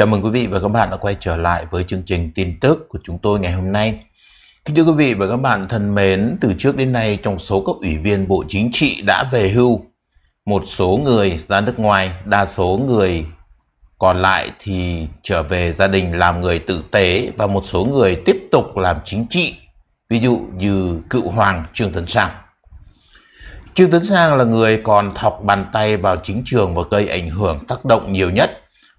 Chào mừng quý vị và các bạn đã quay trở lại với chương trình tin tức của chúng tôi ngày hôm nay. Kính thưa quý vị và các bạn thân mến, từ trước đến nay trong số các ủy viên Bộ Chính trị đã về hưu, một số người ra nước ngoài, đa số người còn lại thì trở về gia đình làm người tử tế và một số người tiếp tục làm chính trị, ví dụ như cựu hoàng Trương Tấn Sang. Trương Tấn Sang là người còn thọc bàn tay vào chính trường và gây ảnh hưởng tác động nhiều nhất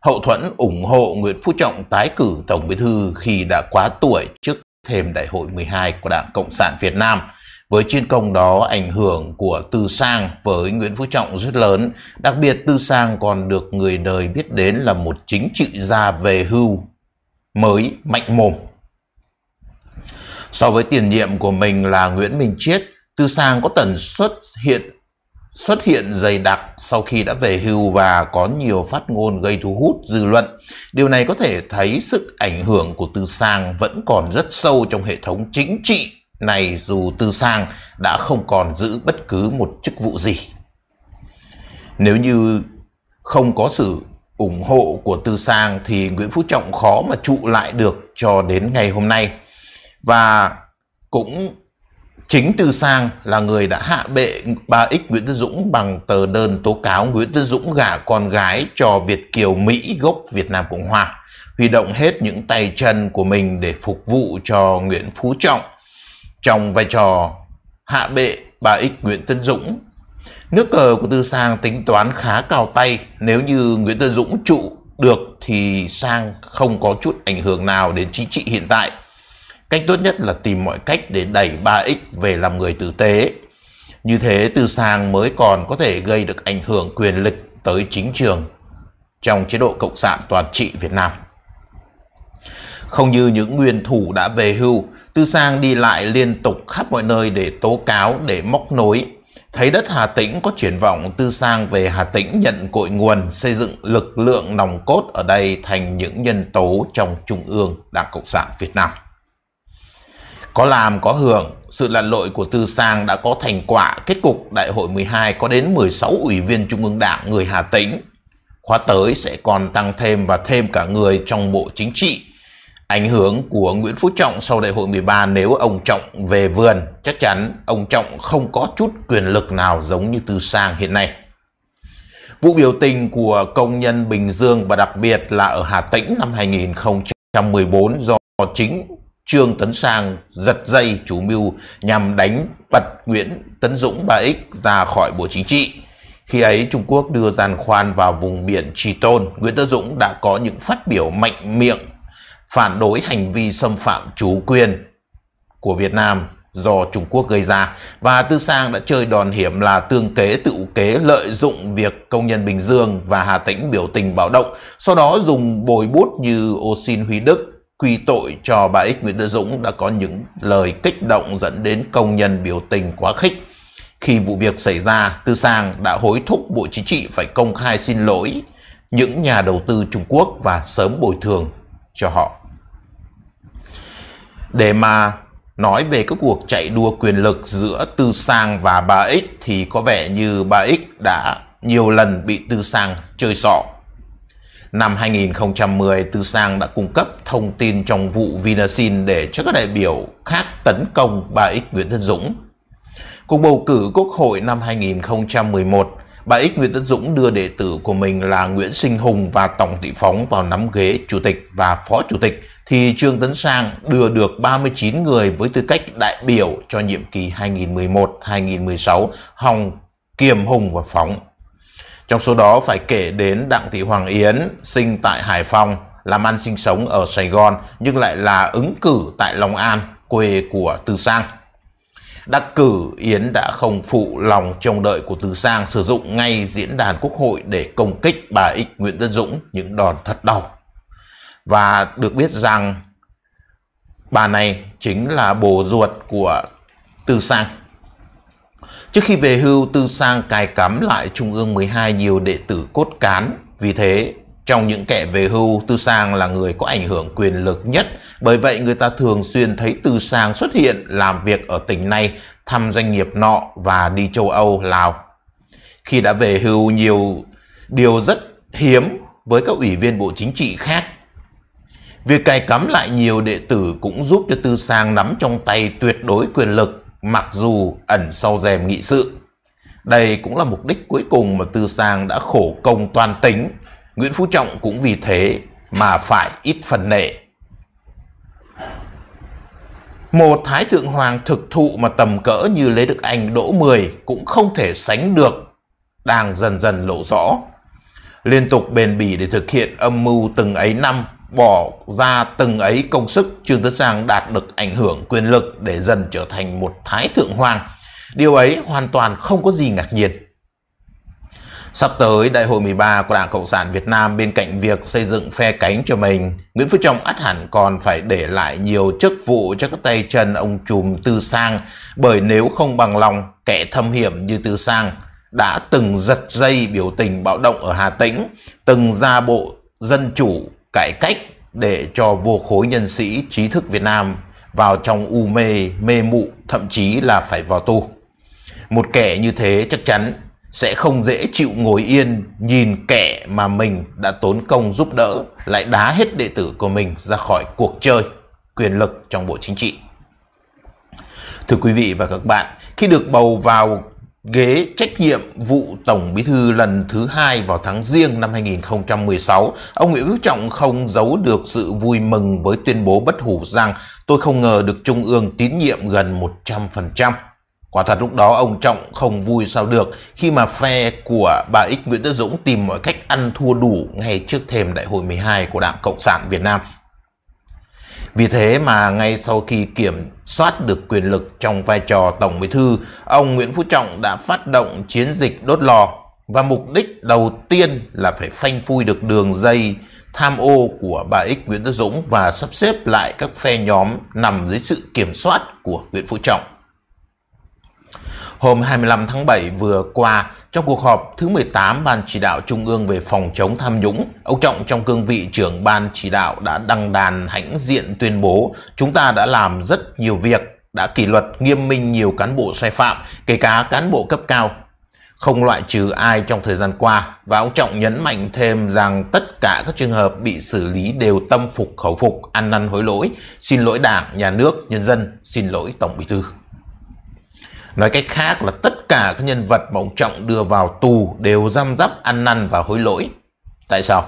hậu thuẫn ủng hộ Nguyễn Phú Trọng tái cử Tổng Bí thư khi đã quá tuổi trước thêm Đại hội 12 của Đảng Cộng sản Việt Nam. Với chiến công đó, ảnh hưởng của Tư Sang với Nguyễn Phú Trọng rất lớn. Đặc biệt, Tư Sang còn được người đời biết đến là một chính trị gia về hưu mới mạnh mồm. So với tiền nhiệm của mình là Nguyễn Minh Chiết, Tư Sang có tần suất hiện xuất hiện dày đặc sau khi đã về hưu và có nhiều phát ngôn gây thu hút dư luận. Điều này có thể thấy sức ảnh hưởng của Tư Sang vẫn còn rất sâu trong hệ thống chính trị này dù Tư Sang đã không còn giữ bất cứ một chức vụ gì. Nếu như không có sự ủng hộ của Tư Sang thì Nguyễn Phú Trọng khó mà trụ lại được cho đến ngày hôm nay. Và cũng Chính Tư Sang là người đã hạ bệ 3X Nguyễn Tư Dũng bằng tờ đơn tố cáo Nguyễn Tư Dũng gả con gái cho Việt Kiều Mỹ gốc Việt Nam Cộng Hòa, huy động hết những tay chân của mình để phục vụ cho Nguyễn Phú Trọng. Trong vai trò hạ bệ 3X Nguyễn Tân Dũng, nước cờ của Tư Sang tính toán khá cao tay nếu như Nguyễn Tân Dũng trụ được thì Sang không có chút ảnh hưởng nào đến chính trị hiện tại Cách tốt nhất là tìm mọi cách để đẩy 3X về làm người tử tế. Như thế Tư Sang mới còn có thể gây được ảnh hưởng quyền lực tới chính trường trong chế độ Cộng sản toàn trị Việt Nam. Không như những nguyên thủ đã về hưu, Tư Sang đi lại liên tục khắp mọi nơi để tố cáo, để móc nối. Thấy đất Hà Tĩnh có triển vọng, Tư Sang về Hà Tĩnh nhận cội nguồn, xây dựng lực lượng nòng cốt ở đây thành những nhân tố trong Trung ương Đảng Cộng sản Việt Nam. Có làm có hưởng, sự lặn lội của Tư Sang đã có thành quả kết cục đại hội 12 có đến 16 ủy viên Trung ương Đảng người Hà Tĩnh. Khóa tới sẽ còn tăng thêm và thêm cả người trong Bộ Chính trị. Ảnh hưởng của Nguyễn Phú Trọng sau đại hội 13 nếu ông Trọng về vườn, chắc chắn ông Trọng không có chút quyền lực nào giống như Tư Sang hiện nay. Vụ biểu tình của công nhân Bình Dương và đặc biệt là ở Hà Tĩnh năm 2014 do chính Trương Tấn Sang giật dây chủ mưu nhằm đánh bật Nguyễn Tấn Dũng và X ra khỏi Bộ Chính trị. Khi ấy, Trung Quốc đưa giàn khoan vào vùng biển Trì Tôn, Nguyễn Tấn Dũng đã có những phát biểu mạnh miệng phản đối hành vi xâm phạm chủ quyền của Việt Nam do Trung Quốc gây ra và Tư Sang đã chơi đòn hiểm là tương kế tự kế lợi dụng việc công nhân Bình Dương và Hà Tĩnh biểu tình bạo động, sau đó dùng bồi bút như Ô Xin Huy Đức quy tội cho bà X Nguyễn Tư Dũng đã có những lời kích động dẫn đến công nhân biểu tình quá khích. Khi vụ việc xảy ra, Tư Sang đã hối thúc Bộ Chính trị phải công khai xin lỗi những nhà đầu tư Trung Quốc và sớm bồi thường cho họ. Để mà nói về các cuộc chạy đua quyền lực giữa Tư Sang và bà X thì có vẻ như bà X đã nhiều lần bị Tư Sang chơi sọ Năm 2010, Tư Sang đã cung cấp thông tin trong vụ Vinasin để cho các đại biểu khác tấn công bà X Nguyễn Tân Dũng. Cuộc bầu cử Quốc hội năm 2011, bà X Nguyễn Tân Dũng đưa đệ tử của mình là Nguyễn Sinh Hùng và Tổng Thị Phóng vào nắm ghế Chủ tịch và Phó Chủ tịch, thì Trương Tấn Sang đưa được 39 người với tư cách đại biểu cho nhiệm kỳ 2011-2016, Hồng, Kiềm Hùng và Phóng. Trong số đó phải kể đến Đặng Thị Hoàng Yến, sinh tại Hải Phòng, làm ăn sinh sống ở Sài Gòn nhưng lại là ứng cử tại Long An, quê của Từ Sang. Đắc cử Yến đã không phụ lòng trông đợi của Từ Sang sử dụng ngay diễn đàn quốc hội để công kích bà Ích Nguyễn Tân Dũng những đòn thật đau. Và được biết rằng bà này chính là bồ ruột của Từ Sang. Trước khi về hưu, Tư Sang cài cắm lại Trung ương 12 nhiều đệ tử cốt cán. Vì thế, trong những kẻ về hưu, Tư Sang là người có ảnh hưởng quyền lực nhất. Bởi vậy, người ta thường xuyên thấy Tư Sang xuất hiện làm việc ở tỉnh này, thăm doanh nghiệp nọ và đi châu Âu, Lào. Khi đã về hưu, nhiều điều rất hiếm với các ủy viên Bộ Chính trị khác Việc cài cắm lại nhiều đệ tử cũng giúp cho Tư Sang nắm trong tay tuyệt đối quyền lực mặc dù ẩn sau rèm nghị sự. Đây cũng là mục đích cuối cùng mà Tư Sang đã khổ công toàn tính. Nguyễn Phú Trọng cũng vì thế mà phải ít phần nệ. Một Thái Thượng Hoàng thực thụ mà tầm cỡ như Lê Đức Anh đỗ mười cũng không thể sánh được, đang dần dần lộ rõ. Liên tục bền bỉ để thực hiện âm mưu từng ấy năm bỏ ra từng ấy công sức, Trương Tấn Sang đạt được ảnh hưởng quyền lực để dần trở thành một thái thượng hoàng. Điều ấy hoàn toàn không có gì ngạc nhiên. Sắp tới, Đại hội 13 của Đảng Cộng sản Việt Nam bên cạnh việc xây dựng phe cánh cho mình, Nguyễn Phú Trọng ắt hẳn còn phải để lại nhiều chức vụ cho các tay chân ông trùm Tư Sang, bởi nếu không bằng lòng, kẻ thâm hiểm như Tư Sang đã từng giật dây biểu tình bạo động ở Hà Tĩnh, từng ra bộ dân chủ cải cách để cho vô khối nhân sĩ trí thức Việt Nam vào trong u mê, mê mụ, thậm chí là phải vào tù. Một kẻ như thế chắc chắn sẽ không dễ chịu ngồi yên nhìn kẻ mà mình đã tốn công giúp đỡ lại đá hết đệ tử của mình ra khỏi cuộc chơi quyền lực trong bộ chính trị. Thưa quý vị và các bạn, khi được bầu vào ghế trách nhiệm vụ Tổng Bí thư lần thứ hai vào tháng riêng năm 2016, ông Nguyễn Phú Trọng không giấu được sự vui mừng với tuyên bố bất hủ rằng tôi không ngờ được Trung ương tín nhiệm gần 100%. Quả thật lúc đó ông Trọng không vui sao được khi mà phe của bà X Nguyễn Đức Dũng tìm mọi cách ăn thua đủ ngay trước thềm Đại hội 12 của Đảng Cộng sản Việt Nam vì thế mà ngay sau khi kiểm soát được quyền lực trong vai trò Tổng Bí thư, ông Nguyễn Phú Trọng đã phát động chiến dịch đốt lò và mục đích đầu tiên là phải phanh phui được đường dây tham ô của bà Ích Nguyễn Đức Dũng và sắp xếp lại các phe nhóm nằm dưới sự kiểm soát của Nguyễn Phú Trọng hôm 25 tháng 7 vừa qua trong cuộc họp thứ 18 Ban Chỉ đạo Trung ương về phòng chống tham nhũng, ông Trọng trong cương vị trưởng Ban Chỉ đạo đã đăng đàn hãnh diện tuyên bố chúng ta đã làm rất nhiều việc, đã kỷ luật nghiêm minh nhiều cán bộ sai phạm, kể cả cán bộ cấp cao, không loại trừ ai trong thời gian qua và ông Trọng nhấn mạnh thêm rằng tất cả các trường hợp bị xử lý đều tâm phục khẩu phục, ăn năn hối lỗi, xin lỗi đảng, nhà nước, nhân dân, xin lỗi Tổng Bí Thư. Nói cách khác là tất cả các nhân vật mà ông Trọng đưa vào tù đều răm rắp ăn năn và hối lỗi. Tại sao?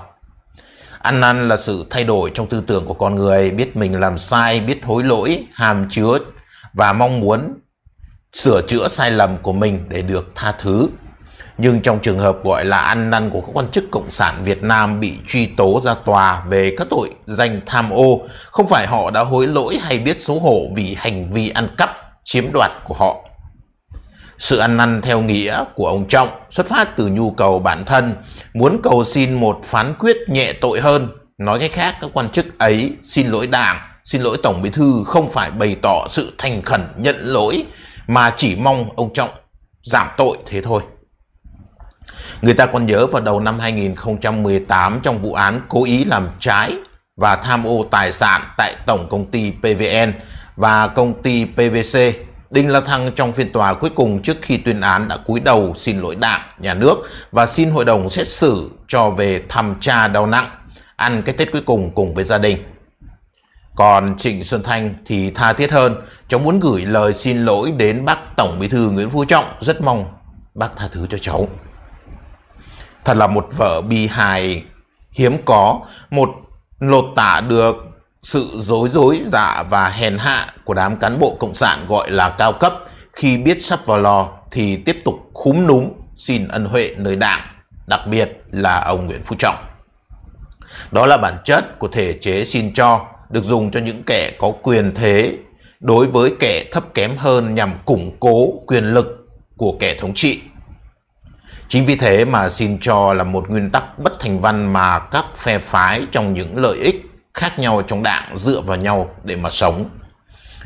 Ăn năn là sự thay đổi trong tư tưởng của con người, biết mình làm sai, biết hối lỗi, hàm chứa và mong muốn sửa chữa sai lầm của mình để được tha thứ. Nhưng trong trường hợp gọi là ăn năn của các quan chức Cộng sản Việt Nam bị truy tố ra tòa về các tội danh tham ô, không phải họ đã hối lỗi hay biết xấu hổ vì hành vi ăn cắp, chiếm đoạt của họ sự ăn năn theo nghĩa của ông Trọng xuất phát từ nhu cầu bản thân, muốn cầu xin một phán quyết nhẹ tội hơn. Nói cách khác, các quan chức ấy xin lỗi đảng, xin lỗi Tổng Bí Thư không phải bày tỏ sự thành khẩn nhận lỗi, mà chỉ mong ông Trọng giảm tội thế thôi. Người ta còn nhớ vào đầu năm 2018 trong vụ án cố ý làm trái và tham ô tài sản tại Tổng Công ty PVN và Công ty PVC Đinh La Thăng trong phiên tòa cuối cùng trước khi tuyên án đã cúi đầu xin lỗi đảng, nhà nước và xin hội đồng xét xử cho về thăm cha đau nặng, ăn cái Tết cuối cùng cùng với gia đình. Còn Trịnh Xuân Thanh thì tha thiết hơn, cháu muốn gửi lời xin lỗi đến bác Tổng Bí thư Nguyễn Phú Trọng, rất mong bác tha thứ cho cháu. Thật là một vở bi hài hiếm có, một lột tả được sự dối dối giả và hèn hạ của đám cán bộ cộng sản gọi là cao cấp khi biết sắp vào lò thì tiếp tục khúm núm xin ân huệ nơi đảng, đặc biệt là ông Nguyễn Phú Trọng. Đó là bản chất của thể chế xin cho được dùng cho những kẻ có quyền thế đối với kẻ thấp kém hơn nhằm củng cố quyền lực của kẻ thống trị. Chính vì thế mà xin cho là một nguyên tắc bất thành văn mà các phe phái trong những lợi ích khác nhau trong đảng dựa vào nhau để mà sống.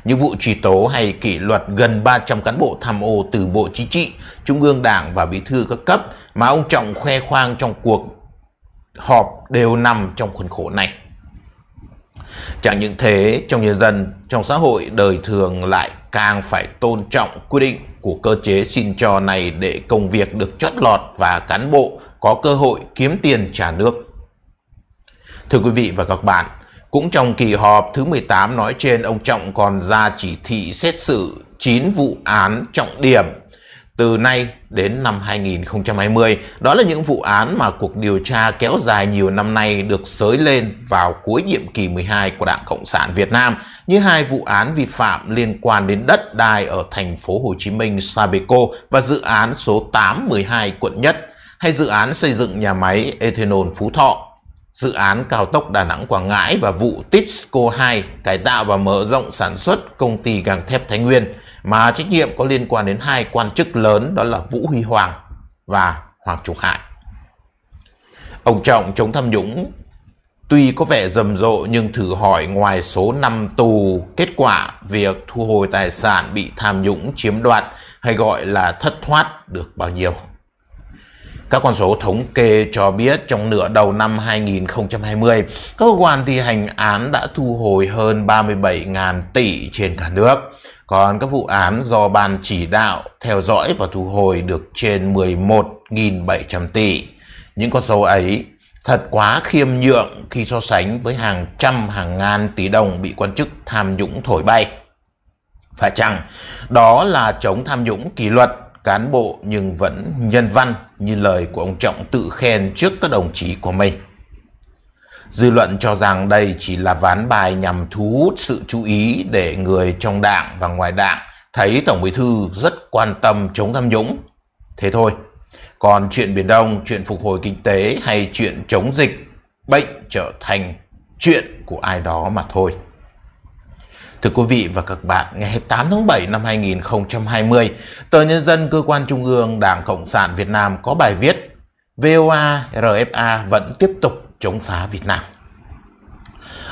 như vụ truy tố hay kỷ luật gần 300 cán bộ tham ô từ Bộ Chính trị, Trung ương Đảng và Bí thư các cấp mà ông Trọng khoe khoang trong cuộc họp đều nằm trong khuôn khổ này. Chẳng những thế, trong nhân dân, trong xã hội đời thường lại càng phải tôn trọng quy định của cơ chế xin cho này để công việc được chất lọt và cán bộ có cơ hội kiếm tiền trả nước. Thưa quý vị và các bạn, cũng trong kỳ họp thứ 18 nói trên, ông Trọng còn ra chỉ thị xét xử 9 vụ án trọng điểm từ nay đến năm 2020. Đó là những vụ án mà cuộc điều tra kéo dài nhiều năm nay được sới lên vào cuối nhiệm kỳ 12 của Đảng Cộng sản Việt Nam, như hai vụ án vi phạm liên quan đến đất đai ở thành phố Hồ Chí Minh Sabeco và dự án số 812 quận Nhất, hay dự án xây dựng nhà máy ethanol Phú Thọ dự án cao tốc Đà Nẵng Quảng Ngãi và vụ TISCO 2 cải tạo và mở rộng sản xuất công ty gang thép Thái Nguyên mà trách nhiệm có liên quan đến hai quan chức lớn đó là Vũ Huy Hoàng và Hoàng Trung Hải. Ông Trọng chống tham nhũng tuy có vẻ rầm rộ nhưng thử hỏi ngoài số năm tù kết quả việc thu hồi tài sản bị tham nhũng chiếm đoạt hay gọi là thất thoát được bao nhiêu. Các con số thống kê cho biết trong nửa đầu năm 2020, các cơ quan thi hành án đã thu hồi hơn 37.000 tỷ trên cả nước. Còn các vụ án do ban chỉ đạo, theo dõi và thu hồi được trên 11.700 tỷ. Những con số ấy thật quá khiêm nhượng khi so sánh với hàng trăm hàng ngàn tỷ đồng bị quan chức tham nhũng thổi bay. Phải chăng đó là chống tham nhũng kỷ luật cán bộ nhưng vẫn nhân văn như lời của ông Trọng tự khen trước các đồng chí của mình. Dư luận cho rằng đây chỉ là ván bài nhằm thu hút sự chú ý để người trong đảng và ngoài đảng thấy Tổng Bí Thư rất quan tâm chống tham nhũng. Thế thôi. Còn chuyện Biển Đông, chuyện phục hồi kinh tế hay chuyện chống dịch, bệnh trở thành chuyện của ai đó mà thôi. Thưa quý vị và các bạn, ngày 8 tháng 7 năm 2020, Tờ Nhân dân Cơ quan Trung ương Đảng Cộng sản Việt Nam có bài viết VOA RFA vẫn tiếp tục chống phá Việt Nam.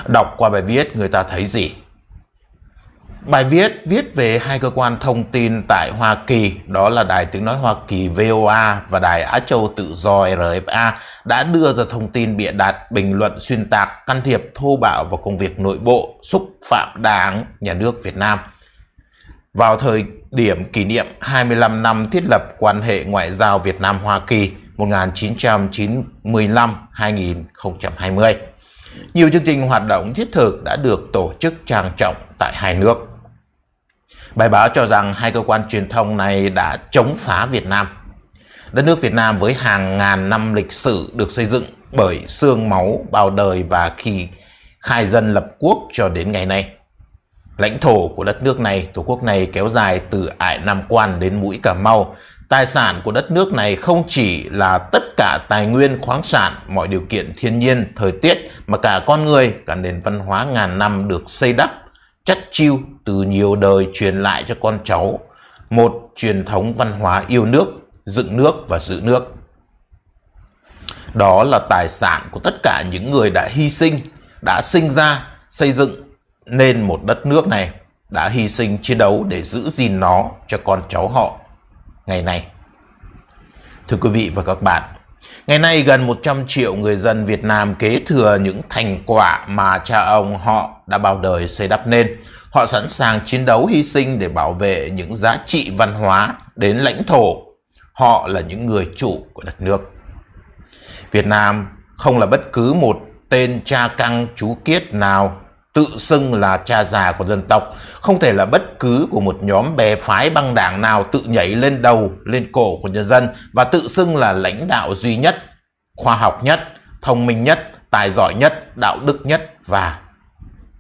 Đọc qua bài viết người ta thấy gì? Bài viết viết về hai cơ quan thông tin tại Hoa Kỳ, đó là Đài Tiếng Nói Hoa Kỳ VOA và Đài Á Châu Tự Do RFA đã đưa ra thông tin bịa đặt, bình luận xuyên tạc, can thiệp thô bạo vào công việc nội bộ, xúc phạm đảng, nhà nước Việt Nam. Vào thời điểm kỷ niệm 25 năm thiết lập quan hệ ngoại giao Việt Nam-Hoa Kỳ 1995-2020, nhiều chương trình hoạt động thiết thực đã được tổ chức trang trọng tại hai nước. Bài báo cho rằng hai cơ quan truyền thông này đã chống phá Việt Nam. Đất nước Việt Nam với hàng ngàn năm lịch sử được xây dựng bởi xương máu bao đời và khi khai dân lập quốc cho đến ngày nay. Lãnh thổ của đất nước này, tổ quốc này kéo dài từ Ải Nam Quan đến mũi Cà Mau. Tài sản của đất nước này không chỉ là tất cả tài nguyên khoáng sản, mọi điều kiện thiên nhiên, thời tiết mà cả con người, cả nền văn hóa ngàn năm được xây đắp chất chiêu từ nhiều đời truyền lại cho con cháu một truyền thống văn hóa yêu nước, dựng nước và giữ nước. Đó là tài sản của tất cả những người đã hy sinh, đã sinh ra, xây dựng nên một đất nước này, đã hy sinh chiến đấu để giữ gìn nó cho con cháu họ ngày nay. Thưa quý vị và các bạn, Ngày nay gần 100 triệu người dân Việt Nam kế thừa những thành quả mà cha ông họ đã bao đời xây đắp nên. Họ sẵn sàng chiến đấu hy sinh để bảo vệ những giá trị văn hóa đến lãnh thổ. Họ là những người chủ của đất nước. Việt Nam không là bất cứ một tên cha căng chú kiết nào tự xưng là cha già của dân tộc, không thể là bất cứ của một nhóm bè phái băng đảng nào tự nhảy lên đầu, lên cổ của nhân dân và tự xưng là lãnh đạo duy nhất, khoa học nhất, thông minh nhất, tài giỏi nhất, đạo đức nhất và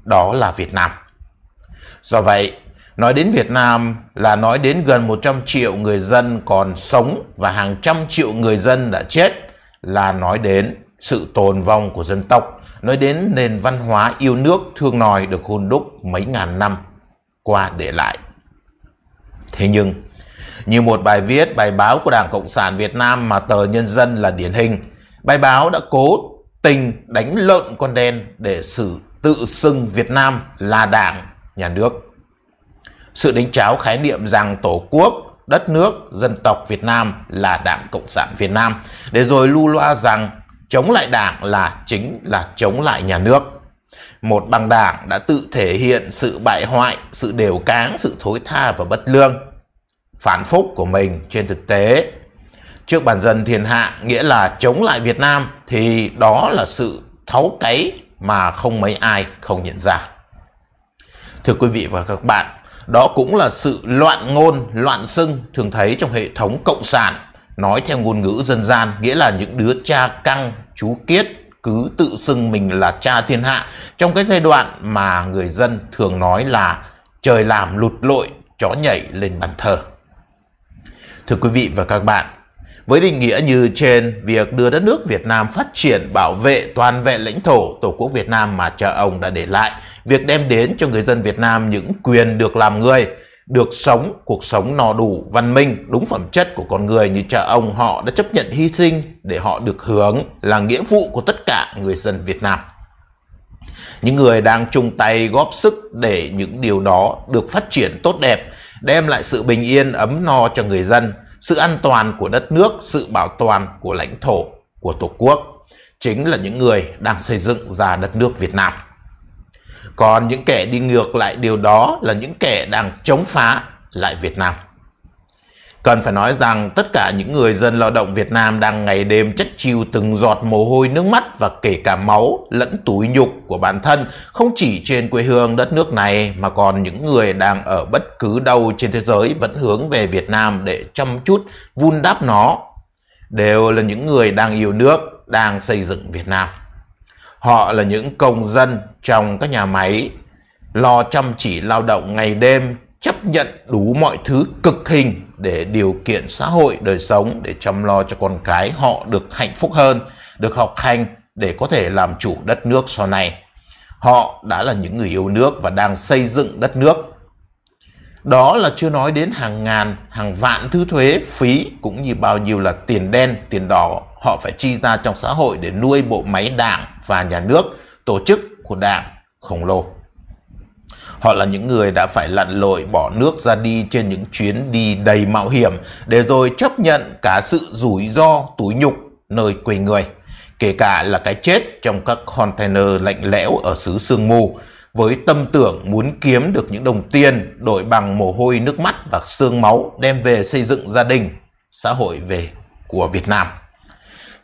đó là Việt Nam. Do vậy, nói đến Việt Nam là nói đến gần 100 triệu người dân còn sống và hàng trăm triệu người dân đã chết là nói đến sự tồn vong của dân tộc nói đến nền văn hóa yêu nước thương nòi được hôn đúc mấy ngàn năm qua để lại. Thế nhưng, như một bài viết, bài báo của Đảng Cộng sản Việt Nam mà tờ Nhân dân là điển hình, bài báo đã cố tình đánh lợn con đen để xử tự xưng Việt Nam là đảng, nhà nước. Sự đánh cháo khái niệm rằng Tổ quốc, đất nước, dân tộc Việt Nam là Đảng Cộng sản Việt Nam, để rồi lưu loa rằng Chống lại đảng là chính là chống lại nhà nước. Một băng đảng đã tự thể hiện sự bại hoại, sự đều cáng, sự thối tha và bất lương. Phản phúc của mình trên thực tế trước bản dân thiên hạ nghĩa là chống lại Việt Nam thì đó là sự tháo cấy mà không mấy ai không nhận ra. Thưa quý vị và các bạn, đó cũng là sự loạn ngôn, loạn xưng thường thấy trong hệ thống cộng sản nói theo ngôn ngữ dân gian nghĩa là những đứa cha căng chú kiết cứ tự xưng mình là cha thiên hạ trong cái giai đoạn mà người dân thường nói là trời làm lụt lội chó nhảy lên bàn thờ thưa quý vị và các bạn với định nghĩa như trên, việc đưa đất nước Việt Nam phát triển bảo vệ toàn vẹn lãnh thổ Tổ quốc Việt Nam mà cha ông đã để lại, việc đem đến cho người dân Việt Nam những quyền được làm người, được sống cuộc sống no đủ, văn minh, đúng phẩm chất của con người như cha ông họ đã chấp nhận hy sinh để họ được hưởng là nghĩa vụ của tất cả người dân Việt Nam. Những người đang chung tay góp sức để những điều đó được phát triển tốt đẹp, đem lại sự bình yên ấm no cho người dân, sự an toàn của đất nước, sự bảo toàn của lãnh thổ, của Tổ quốc, chính là những người đang xây dựng ra đất nước Việt Nam còn những kẻ đi ngược lại điều đó là những kẻ đang chống phá lại Việt Nam. Cần phải nói rằng tất cả những người dân lao động Việt Nam đang ngày đêm chất chiêu từng giọt mồ hôi nước mắt và kể cả máu lẫn túi nhục của bản thân không chỉ trên quê hương đất nước này mà còn những người đang ở bất cứ đâu trên thế giới vẫn hướng về Việt Nam để chăm chút vun đắp nó. Đều là những người đang yêu nước, đang xây dựng Việt Nam. Họ là những công dân trong các nhà máy, lo chăm chỉ lao động ngày đêm, chấp nhận đủ mọi thứ cực hình để điều kiện xã hội đời sống để chăm lo cho con cái họ được hạnh phúc hơn, được học hành để có thể làm chủ đất nước sau này. Họ đã là những người yêu nước và đang xây dựng đất nước. Đó là chưa nói đến hàng ngàn, hàng vạn thứ thuế, phí cũng như bao nhiêu là tiền đen, tiền đỏ họ phải chi ra trong xã hội để nuôi bộ máy đảng và nhà nước, tổ chức của đảng khổng lồ. Họ là những người đã phải lặn lội bỏ nước ra đi trên những chuyến đi đầy mạo hiểm để rồi chấp nhận cả sự rủi ro túi nhục nơi quê người. Kể cả là cái chết trong các container lạnh lẽo ở xứ sương mù với tâm tưởng muốn kiếm được những đồng tiền đổi bằng mồ hôi nước mắt và xương máu đem về xây dựng gia đình, xã hội về của Việt Nam.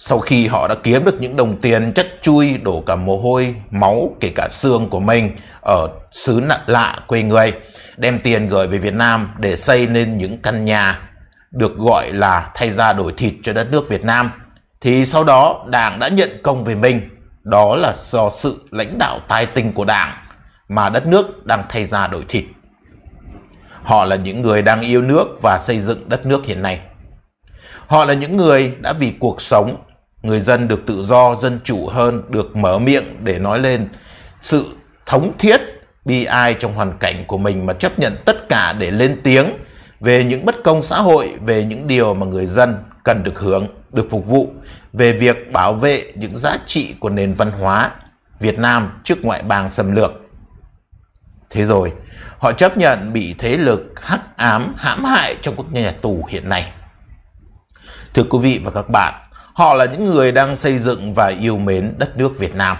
Sau khi họ đã kiếm được những đồng tiền chất chui đổ cả mồ hôi, máu, kể cả xương của mình ở xứ lạ lạ quê người, đem tiền gửi về Việt Nam để xây nên những căn nhà được gọi là thay ra đổi thịt cho đất nước Việt Nam, thì sau đó Đảng đã nhận công về mình. Đó là do sự lãnh đạo tài tình của Đảng mà đất nước đang thay ra đổi thịt. Họ là những người đang yêu nước và xây dựng đất nước hiện nay. Họ là những người đã vì cuộc sống người dân được tự do dân chủ hơn được mở miệng để nói lên sự thống thiết bi ai trong hoàn cảnh của mình mà chấp nhận tất cả để lên tiếng về những bất công xã hội về những điều mà người dân cần được hưởng được phục vụ về việc bảo vệ những giá trị của nền văn hóa Việt Nam trước ngoại bang xâm lược thế rồi họ chấp nhận bị thế lực hắc ám hãm hại trong các nhà tù hiện nay thưa quý vị và các bạn Họ là những người đang xây dựng và yêu mến đất nước Việt Nam.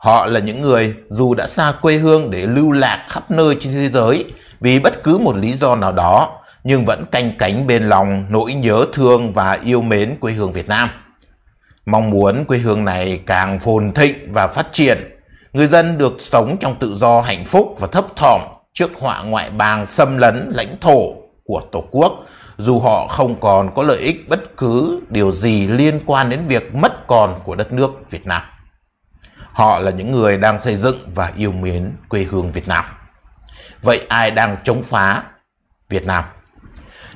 Họ là những người dù đã xa quê hương để lưu lạc khắp nơi trên thế giới vì bất cứ một lý do nào đó nhưng vẫn canh cánh bên lòng nỗi nhớ thương và yêu mến quê hương Việt Nam. Mong muốn quê hương này càng phồn thịnh và phát triển, người dân được sống trong tự do hạnh phúc và thấp thỏm trước họa ngoại bang xâm lấn lãnh thổ của Tổ quốc dù họ không còn có lợi ích bất cứ điều gì liên quan đến việc mất còn của đất nước Việt Nam. Họ là những người đang xây dựng và yêu mến quê hương Việt Nam. Vậy ai đang chống phá Việt Nam?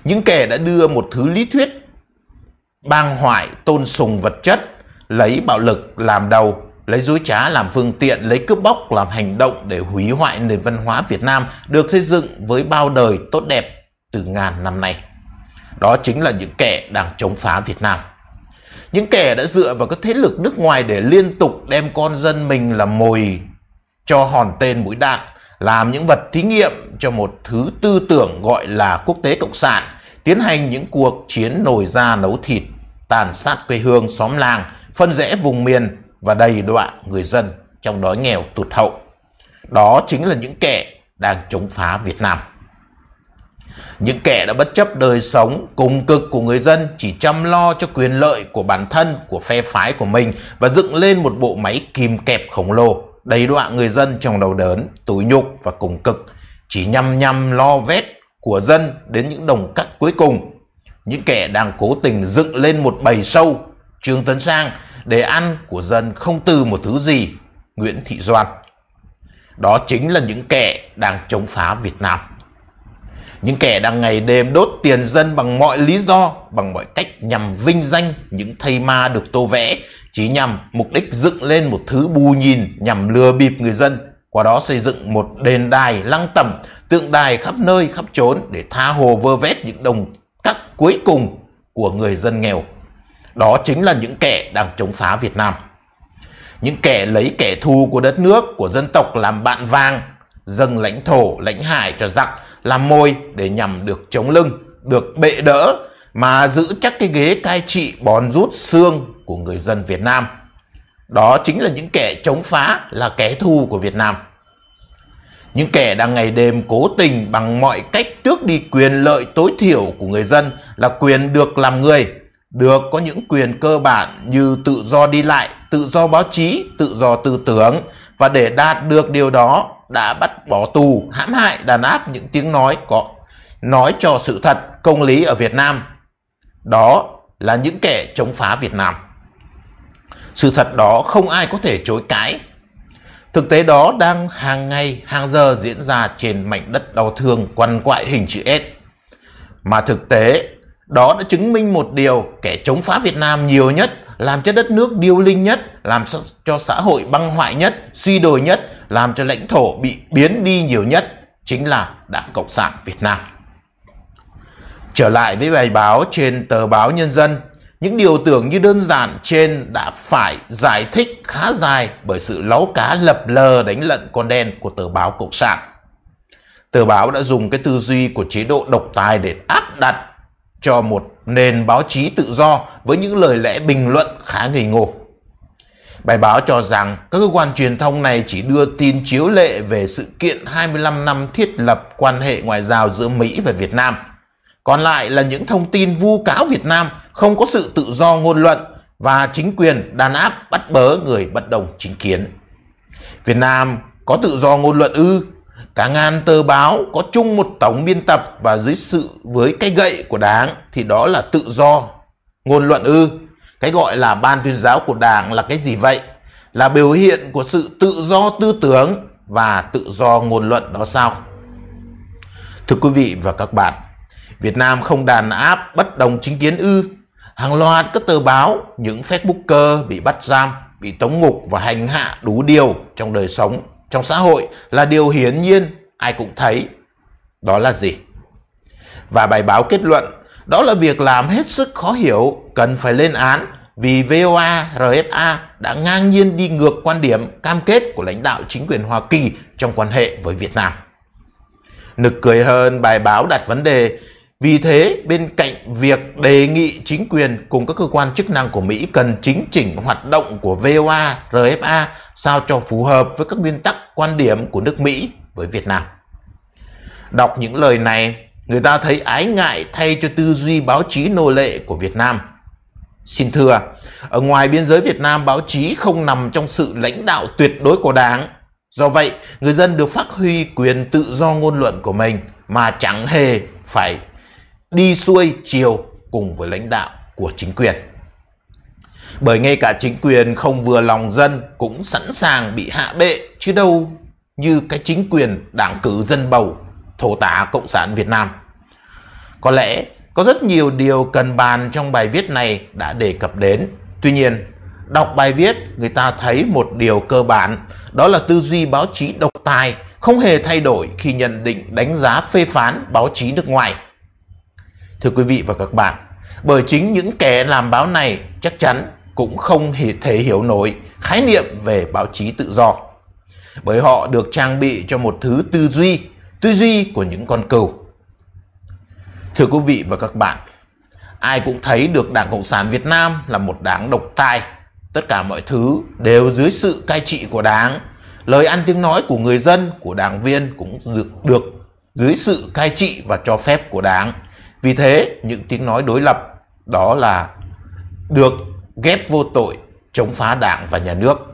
Những kẻ đã đưa một thứ lý thuyết bang hoại tôn sùng vật chất, lấy bạo lực làm đầu, lấy dối trá làm phương tiện, lấy cướp bóc làm hành động để hủy hoại nền văn hóa Việt Nam được xây dựng với bao đời tốt đẹp từ ngàn năm nay đó chính là những kẻ đang chống phá Việt Nam. Những kẻ đã dựa vào các thế lực nước ngoài để liên tục đem con dân mình làm mồi cho hòn tên mũi đạn, làm những vật thí nghiệm cho một thứ tư tưởng gọi là quốc tế cộng sản, tiến hành những cuộc chiến nồi da nấu thịt, tàn sát quê hương xóm làng, phân rẽ vùng miền và đầy đọa người dân trong đói nghèo tụt hậu. Đó chính là những kẻ đang chống phá Việt Nam. Những kẻ đã bất chấp đời sống cùng cực của người dân chỉ chăm lo cho quyền lợi của bản thân, của phe phái của mình và dựng lên một bộ máy kìm kẹp khổng lồ, đầy đọa người dân trong đau đớn, tủi nhục và cùng cực, chỉ nhằm nhằm lo vét của dân đến những đồng cắt cuối cùng. Những kẻ đang cố tình dựng lên một bầy sâu, Trương Tấn Sang, để ăn của dân không từ một thứ gì, Nguyễn Thị Doan. Đó chính là những kẻ đang chống phá Việt Nam những kẻ đang ngày đêm đốt tiền dân bằng mọi lý do, bằng mọi cách nhằm vinh danh những thầy ma được tô vẽ, chỉ nhằm mục đích dựng lên một thứ bù nhìn nhằm lừa bịp người dân, qua đó xây dựng một đền đài lăng tẩm, tượng đài khắp nơi khắp chốn để tha hồ vơ vét những đồng cắc cuối cùng của người dân nghèo. Đó chính là những kẻ đang chống phá Việt Nam. Những kẻ lấy kẻ thù của đất nước, của dân tộc làm bạn vàng, dâng lãnh thổ, lãnh hải cho giặc làm mồi để nhằm được chống lưng, được bệ đỡ mà giữ chắc cái ghế cai trị bòn rút xương của người dân Việt Nam. Đó chính là những kẻ chống phá là kẻ thù của Việt Nam. Những kẻ đang ngày đêm cố tình bằng mọi cách tước đi quyền lợi tối thiểu của người dân là quyền được làm người, được có những quyền cơ bản như tự do đi lại, tự do báo chí, tự do tư tưởng và để đạt được điều đó đã bắt bỏ tù, hãm hại, đàn áp những tiếng nói có nói cho sự thật, công lý ở Việt Nam. Đó là những kẻ chống phá Việt Nam. Sự thật đó không ai có thể chối cãi. Thực tế đó đang hàng ngày, hàng giờ diễn ra trên mảnh đất đau thương quằn quại hình chữ S. Mà thực tế đó đã chứng minh một điều kẻ chống phá Việt Nam nhiều nhất, làm cho đất nước điêu linh nhất, làm cho xã hội băng hoại nhất, suy đồi nhất, làm cho lãnh thổ bị biến đi nhiều nhất chính là Đảng Cộng sản Việt Nam. Trở lại với bài báo trên tờ báo Nhân dân, những điều tưởng như đơn giản trên đã phải giải thích khá dài bởi sự láu cá lập lờ đánh lận con đen của tờ báo Cộng sản. Tờ báo đã dùng cái tư duy của chế độ độc tài để áp đặt cho một nền báo chí tự do với những lời lẽ bình luận khá ngây ngô. Bài báo cho rằng các cơ quan truyền thông này chỉ đưa tin chiếu lệ về sự kiện 25 năm thiết lập quan hệ ngoại giao giữa Mỹ và Việt Nam. Còn lại là những thông tin vu cáo Việt Nam không có sự tự do ngôn luận và chính quyền đàn áp bắt bớ người bất đồng chính kiến. Việt Nam có tự do ngôn luận ư? Cả ngàn tờ báo có chung một tổng biên tập và dưới sự với cái gậy của đáng thì đó là tự do ngôn luận ư? cái gọi là ban tuyên giáo của đảng là cái gì vậy là biểu hiện của sự tự do tư tưởng và tự do ngôn luận đó sao thưa quý vị và các bạn Việt Nam không đàn áp bất đồng chính kiến ư hàng loạt các tờ báo những facebooker bị bắt giam bị tống ngục và hành hạ đủ điều trong đời sống trong xã hội là điều hiển nhiên ai cũng thấy đó là gì và bài báo kết luận đó là việc làm hết sức khó hiểu cần phải lên án vì VOA, RFA đã ngang nhiên đi ngược quan điểm cam kết của lãnh đạo chính quyền Hoa Kỳ trong quan hệ với Việt Nam. Nực cười hơn bài báo đặt vấn đề, vì thế bên cạnh việc đề nghị chính quyền cùng các cơ quan chức năng của Mỹ cần chính chỉnh hoạt động của VOA, RFA sao cho phù hợp với các nguyên tắc quan điểm của nước Mỹ với Việt Nam. Đọc những lời này, người ta thấy ái ngại thay cho tư duy báo chí nô lệ của Việt Nam – Xin thưa, ở ngoài biên giới Việt Nam báo chí không nằm trong sự lãnh đạo tuyệt đối của Đảng. Do vậy, người dân được phát huy quyền tự do ngôn luận của mình mà chẳng hề phải đi xuôi chiều cùng với lãnh đạo của chính quyền. Bởi ngay cả chính quyền không vừa lòng dân cũng sẵn sàng bị hạ bệ chứ đâu như cái chính quyền đảng cử dân bầu thổ tả Cộng sản Việt Nam. Có lẽ có rất nhiều điều cần bàn trong bài viết này đã đề cập đến. Tuy nhiên, đọc bài viết người ta thấy một điều cơ bản, đó là tư duy báo chí độc tài không hề thay đổi khi nhận định đánh giá phê phán báo chí nước ngoài. Thưa quý vị và các bạn, bởi chính những kẻ làm báo này chắc chắn cũng không hề thể hiểu nổi khái niệm về báo chí tự do. Bởi họ được trang bị cho một thứ tư duy, tư duy của những con cừu. Thưa quý vị và các bạn, ai cũng thấy được Đảng Cộng sản Việt Nam là một đảng độc tài. Tất cả mọi thứ đều dưới sự cai trị của đảng. Lời ăn tiếng nói của người dân, của đảng viên cũng được, được dưới sự cai trị và cho phép của đảng. Vì thế, những tiếng nói đối lập đó là được ghép vô tội chống phá đảng và nhà nước.